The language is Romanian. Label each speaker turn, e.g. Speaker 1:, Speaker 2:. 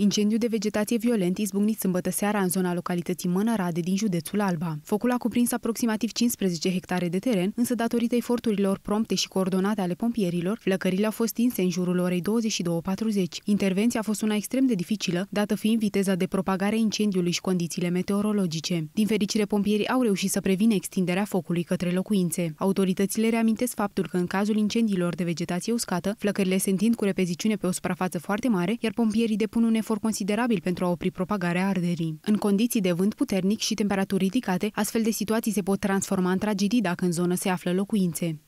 Speaker 1: Incendiu de vegetație violent izbucnit sâmbătă seara în zona localității Mănărade din județul Alba. Focul a cuprins aproximativ 15 hectare de teren, însă datorită eforturilor prompte și coordonate ale pompierilor, flăcările au fost tinse în jurul orei 22.40. Intervenția a fost una extrem de dificilă, dată fiind viteza de propagare a incendiului și condițiile meteorologice. Din fericire, pompierii au reușit să prevină extinderea focului către locuințe. Autoritățile reamintesc faptul că în cazul incendiilor de vegetație uscată, flăcările se întind cu repeziciune pe o suprafață foarte mare, iar pompierii depun un efort efort considerabil pentru a opri propagarea arderii. În condiții de vânt puternic și temperaturi ridicate, astfel de situații se pot transforma în tragedii dacă în zonă se află locuințe.